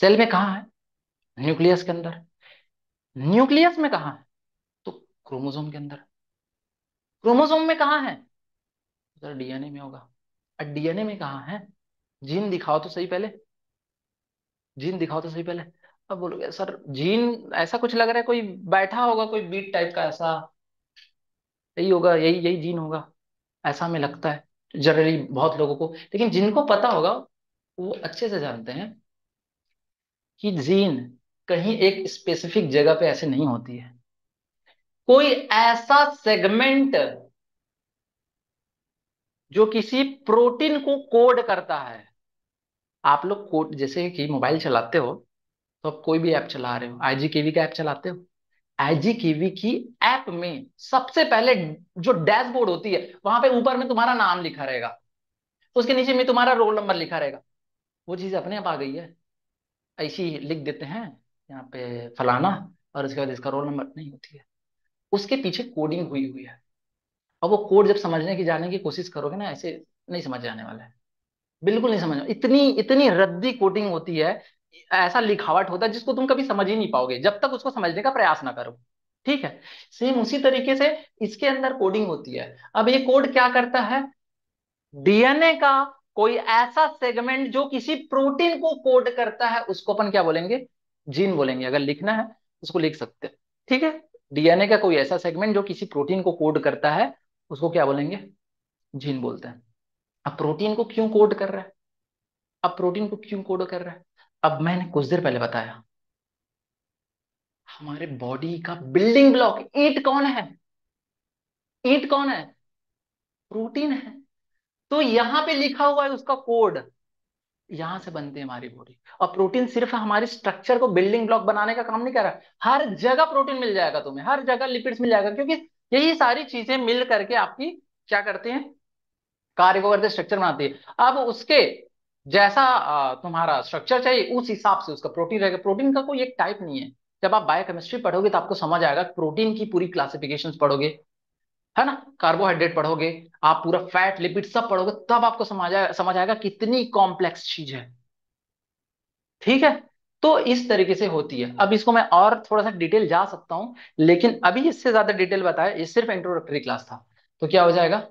सेल में कहाँ है न्यूक्लियस के अंदर न्यूक्लियस में कहा है तो क्रोमोजोम के अंदर क्रोमोजोम में कहा है डीएनए तो में होगा डीएनए में कहा है जीन दिखाओ तो सही पहले जीन दिखाओ तो सही पहले अब बोलोगे सर जीन ऐसा कुछ लग रहा है कोई बैठा होगा कोई बीट टाइप का ऐसा यही होगा यही यही जीन होगा ऐसा हमें लगता है जनरली बहुत लोगों को लेकिन जिनको पता होगा वो अच्छे से जानते हैं कि जीन कहीं एक स्पेसिफिक जगह पे ऐसे नहीं होती है कोई ऐसा सेगमेंट जो किसी प्रोटीन को कोड करता है आप लोग कोड जैसे कि मोबाइल चलाते हो तो आप कोई भी ऐप चला रहे हो आईजी केवी का ऐप चलाते हो आईजी केवी की ऐप में सबसे पहले जो डैशबोर्ड होती है वहां पे ऊपर में तुम्हारा नाम लिखा रहेगा उसके नीचे में तुम्हारा रोल नंबर लिखा रहेगा वो चीज अपने आप आ गई है ऐसी लिख देते हैं यहाँ पे फलाना और उसके बाद इसका रोल नंबर नहीं होती है उसके पीछे कोडिंग हुई हुई है और वो कोड जब समझने की जाने की कोशिश करोगे ना ऐसे नहीं समझ आने वाला है बिल्कुल नहीं समझ इतनी इतनी रद्दी कोटिंग होती है ऐसा लिखावट होता है जिसको तुम कभी समझ ही नहीं पाओगे जब तक उसको समझने का प्रयास ना करो ठीक है सेम उसी तरीके से इसके अंदर कोडिंग होती है अब ये कोड क्या करता है डीएनए का कोई ऐसा सेगमेंट जो किसी प्रोटीन को कोड करता है उसको अपन क्या बोलेंगे जीन बोलेंगे अगर लिखना है उसको लिख सकते हैं ठीक है डीएनए का कोई ऐसा सेगमेंट जो किसी प्रोटीन को कोड करता है उसको क्या बोलेंगे जीन बोलते हैं अब प्रोटीन को क्यों कोड कर रहा है अब प्रोटीन को क्यों कोड कर रहा है अब मैंने कुछ देर पहले बताया हमारे बॉडी का बिल्डिंग ब्लॉक ईट कौन है ईट कौन है प्रोटीन है तो यहां पे लिखा हुआ है उसका कोड यहां से बनते हैं हमारी बॉडी और प्रोटीन सिर्फ हमारे स्ट्रक्चर को बिल्डिंग ब्लॉक बनाने का काम नहीं कर रहा हर जगह प्रोटीन मिल जाएगा तुम्हें हर जगह लिपिड्स मिल जाएगा क्योंकि यही सारी चीजें मिल करके आपकी क्या करते हैं कार्य को करते स्ट्रक्चर बनाती है अब उसके जैसा तुम्हारा स्ट्रक्चर चाहिए उस हिसाब से उसका प्रोटीन रहेगा प्रोटीन का कोई एक टाइप नहीं है जब आप बायोकेमिस्ट्री पढ़ोगे तो आपको समझ आएगा प्रोटीन की पूरी क्लासिफिकेशन पढ़ोगे है ना कार्बोहाइड्रेट पढ़ोगे आप पूरा फैट लिपिड सब पढ़ोगे तब आपको समझ आएगा समझ आएगा कितनी कॉम्प्लेक्स चीज है ठीक है तो इस तरीके से होती है अब इसको मैं और थोड़ा सा डिटेल जा सकता हूं लेकिन अभी इससे ज्यादा डिटेल बताया ये सिर्फ इंट्रोडक्टरी क्लास था तो क्या हो जाएगा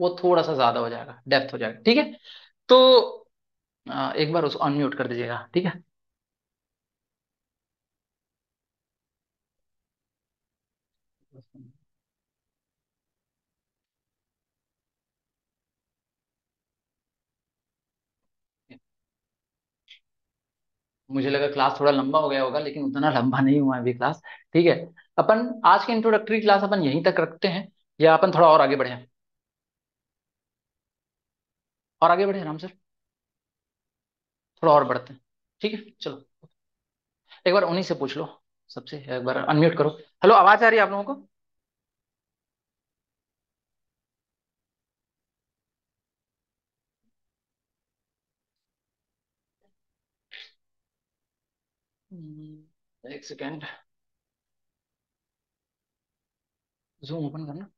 वो थोड़ा सा ज्यादा हो जाएगा डेप्थ हो जाएगा ठीक है तो एक बार उसको अनम्यूट कर दीजिएगा ठीक है मुझे लगा क्लास थोड़ा लंबा हो गया होगा लेकिन उतना लंबा नहीं हुआ अभी क्लास ठीक है अपन आज के इंट्रोडक्टरी क्लास अपन यहीं तक रखते हैं या अपन थोड़ा और आगे बढ़े और आगे बढ़े आराम से थोड़ा और बढ़ते हैं ठीक है चलो एक बार उन्हीं से पूछ लो सबसे एक बार अनम्यूट करो हेलो आवाज आ रही है आप लोगों को हम्म, एक सेकेंड जूम ओपन करना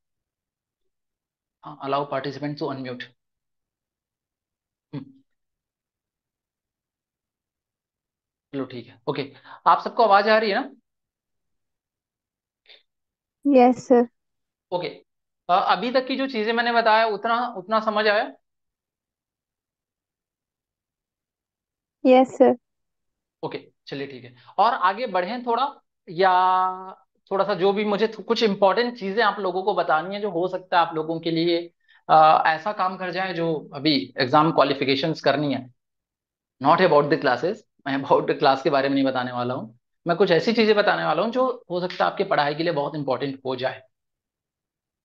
हाँ अलाउ पार्टिसिपेंट टू अनम्यूट चलो ठीक है ओके आप सबको आवाज आ रही है ना यस सर ओके अभी तक की जो चीजें मैंने बताया उतना उतना समझ आया यस सर ओके चलिए ठीक है और आगे बढ़े थोड़ा या थोड़ा सा जो भी मुझे कुछ इंपॉर्टेंट चीजें आप लोगों को बतानी है जो हो सकता है आप लोगों के लिए आ, ऐसा काम कर जाए जो अभी एग्जाम क्वालिफिकेशंस करनी है नॉट अबाउट द क्लासेस मैं अबाउट क्लास के बारे में नहीं बताने वाला हूँ मैं कुछ ऐसी चीज़ें बताने वाला हूँ जो हो सकता है आपके पढ़ाई के लिए बहुत इंपॉर्टेंट हो जाए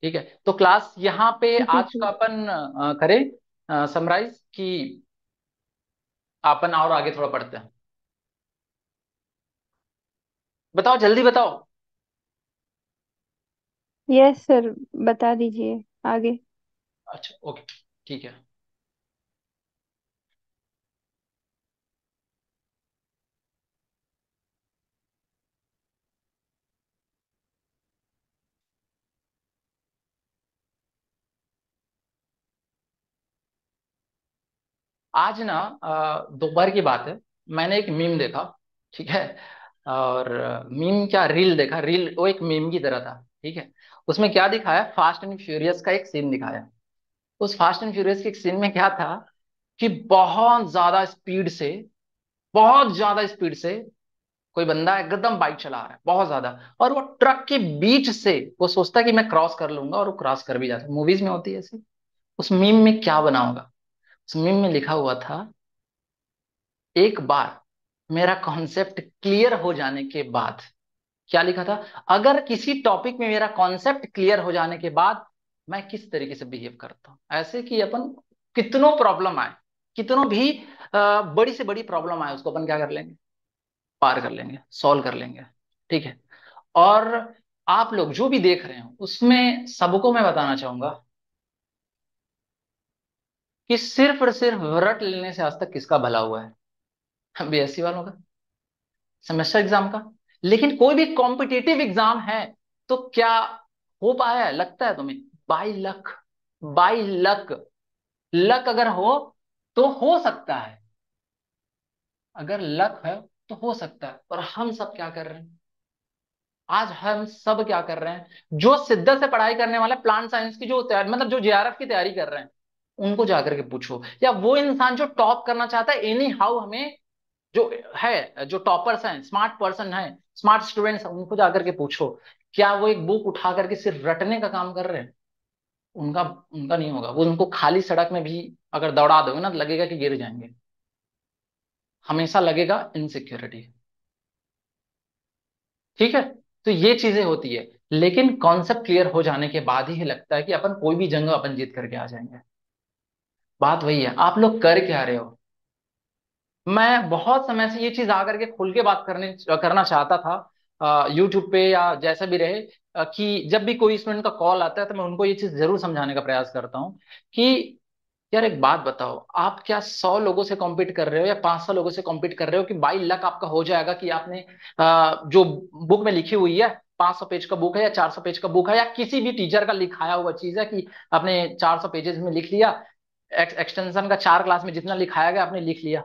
ठीक है तो क्लास यहाँ पे आज का अपन करें समराइज कि अपन और आगे थोड़ा पढ़ते हैं बताओ जल्दी बताओ यस सर बता दीजिए आगे अच्छा ओके ठीक है आज ना दोपहर की बात है मैंने एक मीम देखा ठीक है और मीम क्या रील देखा रील वो एक मीम की तरह था ठीक है उसमें क्या दिखाया फास्ट एंड फ्यूरियस का एक सीन दिखाया उस फास्ट एंड फ्यूरियस के एक सीन में क्या था कि बहुत ज्यादा स्पीड से बहुत ज्यादा स्पीड से कोई बंदा एकदम बाइक चला रहा है बहुत ज्यादा और वो ट्रक के बीच से वो सोचता है कि मैं क्रॉस कर लूंगा और वो क्रॉस कर भी जाता है मूवीज में होती है ऐसे उस मीम में क्या बना होगा स्मिम में लिखा हुआ था एक बार मेरा कॉन्सेप्ट क्लियर हो जाने के बाद क्या लिखा था अगर किसी टॉपिक में मेरा कॉन्सेप्ट क्लियर हो जाने के बाद मैं किस तरीके से बिहेव करता हूं ऐसे कि अपन कितनों प्रॉब्लम आए कितनों भी बड़ी से बड़ी प्रॉब्लम आए उसको अपन क्या कर लेंगे पार कर लेंगे सॉल्व कर लेंगे ठीक है और आप लोग जो भी देख रहे हो उसमें सबको मैं बताना चाहूंगा कि सिर्फ और सिर्फ व्रत लेने से आज तक किसका भला हुआ है बीएससी वालों का सेमेस्टर एग्जाम का लेकिन कोई भी कॉम्पिटेटिव एग्जाम है तो क्या हो पाया है लगता है तुम्हें by luck by luck luck अगर हो तो हो सकता है अगर लक है तो हो सकता है और हम सब क्या कर रहे हैं आज हम सब क्या कर रहे हैं जो सिद्धत से पढ़ाई करने वाले प्लांट साइंस की जो तैयारी मतलब जो जेआरएफ की तैयारी कर रहे हैं उनको जाकर के पूछो या वो इंसान जो टॉप करना चाहता है एनी हाउ हमें जो है जो टॉपर्स हैं स्मार्ट पर्सन है स्मार्ट स्टूडेंट्स उनको जाकर के पूछो क्या वो एक बुक उठा करके सिर्फ रटने का काम कर रहे हैं उनका उनका नहीं होगा वो उनको खाली सड़क में भी अगर दौड़ा दोगे ना तो लगेगा कि गिर जाएंगे हमेशा लगेगा इनसिक्योरिटी ठीक है तो ये चीजें होती है लेकिन कॉन्सेप्ट क्लियर हो जाने के बाद ही लगता है कि अपन कोई भी जंग अपन जीत करके आ जाएंगे बात वही है आप लोग कर क्या रहे हो मैं बहुत समय से ये चीज आकर के खुल के बात करने करना चाहता था यूट्यूब पे या जैसा भी रहे कि जब भी कोई स्टूडेंट का कॉल आता है तो मैं उनको ये चीज जरूर समझाने का प्रयास करता हूँ कि यार एक बात बताओ आप क्या सौ लोगों से कॉम्पीट कर रहे हो या पांच सौ लोगों से कॉम्पीट कर रहे हो कि बाई लक आपका हो जाएगा कि आपने जो बुक में लिखी हुई है पांच सौ पेज का बुक है या चार सौ पेज का बुक है या किसी भी टीचर का लिखाया हुआ चीज है कि आपने चार सौ पेजेस में लिख लिया एक्सटेंशन का चार क्लास में जितना लिखाया गया आपने लिख लिया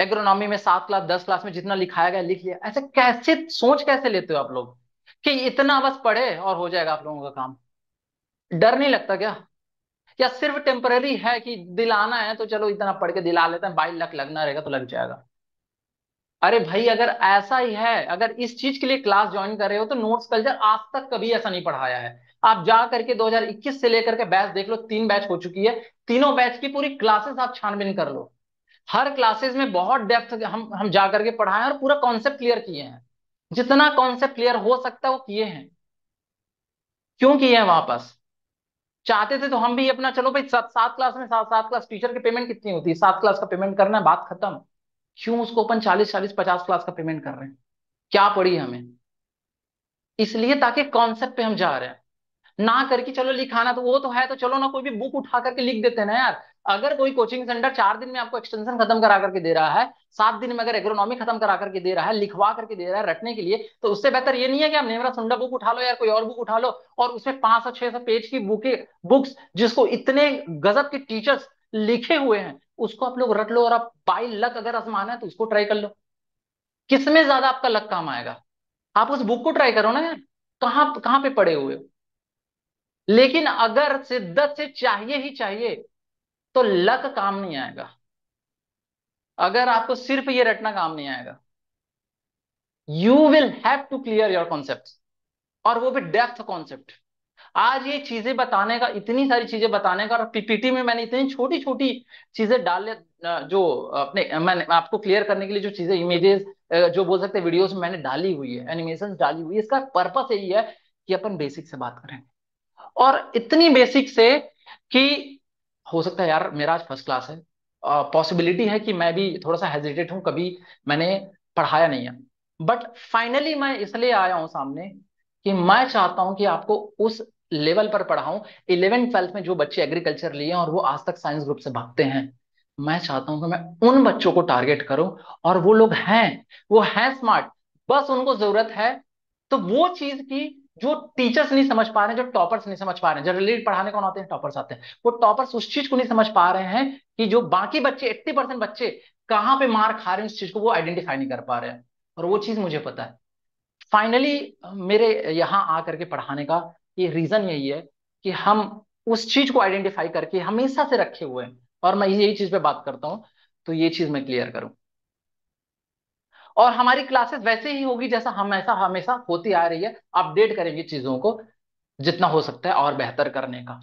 एग्रोनॉमी में सात क्लास दस क्लास में जितना लिखाया गया लिख लिया ऐसे कैसे सोच कैसे लेते हो आप लोग कि इतना बस पढ़े और हो जाएगा आप लोगों का काम डर नहीं लगता क्या या सिर्फ टेम्पररी है कि दिलाना है तो चलो इतना पढ़ के दिला लेते हैं बाई लक लगना रहेगा तो लग जाएगा अरे भाई अगर ऐसा ही है अगर इस चीज के लिए क्लास ज्वाइन कर रहे हो तो नोट्स कल्चर आज तक कभी ऐसा नहीं पढ़ाया है आप जा करके 2021 से लेकर के बैच देख लो तीन बैच हो चुकी है तीनों बैच की पूरी क्लासेस आप छानबीन कर लो हर क्लासेस में बहुत डेप्थ हम हम जा करके पढ़ाए और पूरा कॉन्सेप्ट क्लियर किए हैं जितना कॉन्सेप्ट क्लियर हो सकता है वो किए हैं क्यों किए हैं वापस चाहते थे तो हम भी अपना चलो भाई सात सात क्लास में सात सात क्लास टीचर की पेमेंट कितनी होती है सात क्लास का पेमेंट करना है बात खत्म क्यों उसको अपन चालीस चालीस पचास क्लास का पेमेंट कर रहे हैं क्या पड़ी हमें इसलिए ताकि कॉन्सेप्ट पे हम जा रहे हैं ना करके चलो लिखाना तो वो तो है तो चलो ना कोई भी बुक उठा करके लिख देते ना यार अगर कोई कोचिंग सेंटर चार दिन में आपको एक्सटेंशन खत्म करा करके दे रहा है सात दिन में अगर एग्रोनॉमी खत्म करा करके दे रहा है लिखवा करके दे रहा है रटने के लिए तो उससे बेहतर ये नहीं है कि आप नेवरा सुंडा बुक उठा लो यार कोई और बुक उठा लो और उसमें पांच सौ छह सौ पेज की बुके बुक्स जिसको इतने गजब के टीचर्स लिखे हुए हैं उसको आप लोग रट लो और आप बाई लक अगर आजमाना है तो उसको ट्राई कर लो किसमें ज्यादा आपका लक काम आएगा आप उस बुक को ट्राई करो ना यार कहाँ कहाँ पे पड़े हुए हो लेकिन अगर शिद्दत से चाहिए ही चाहिए तो लक काम नहीं आएगा अगर आपको सिर्फ ये रटना काम नहीं आएगा you will have to clear your concept और वो भी डेप्थ कॉन्सेप्ट आज ये चीजें बताने का इतनी सारी चीजें बताने का और पीपीटी में मैंने इतनी छोटी छोटी चीजें डाले जो अपने मैंने आपको क्लियर करने के लिए जो चीजें इमेजेस जो बोल सकते हैं वीडियोस में मैंने डाली हुई है एनिमेशन डाली हुई है इसका पर्पस यही है कि अपन बेसिक से बात करें और इतनी बेसिक से कि हो सकता है यार मेरा आज फर्स्ट क्लास है पॉसिबिलिटी uh, है कि मैं भी थोड़ा सा हेजिटेट हूं कभी मैंने पढ़ाया नहीं है बट फाइनली मैं इसलिए आया हूं सामने कि मैं चाहता हूं कि आपको उस लेवल पर पढ़ाऊं इलेवेंथ ट्वेल्थ में जो बच्चे एग्रीकल्चर लिए और वो आज तक साइंस ग्रुप से भागते हैं मैं चाहता हूं कि मैं उन बच्चों को टारगेट करूं और वो लोग हैं वो हैं स्मार्ट बस उनको जरूरत है तो वो चीज की जो टीचर्स नहीं समझ पा रहे हैं जो टॉपर्स नहीं समझ पा रहे हैं जो रिलेटेड पढ़ाने कौन आते हैं टॉपर्स आते हैं वो टॉपर्स उस चीज को नहीं समझ पा रहे हैं कि जो बाकी बच्चे एट्टी परसेंट बच्चे कहाँ पे मार खा रहे हैं उस चीज को वो आइडेंटिफाई नहीं कर पा रहे हैं और वो चीज मुझे पता है फाइनली मेरे यहाँ आ करके पढ़ाने का ये रीजन यही है कि हम उस चीज को आइडेंटिफाई करके हमेशा से रखे हुए हैं और मैं यही चीज पे बात करता हूँ तो ये चीज मैं क्लियर करूँ और हमारी क्लासेस वैसे ही होगी जैसा हमेशा हमेशा होती आ रही है अपडेट करेंगे चीजों को जितना हो सकता है और बेहतर करने का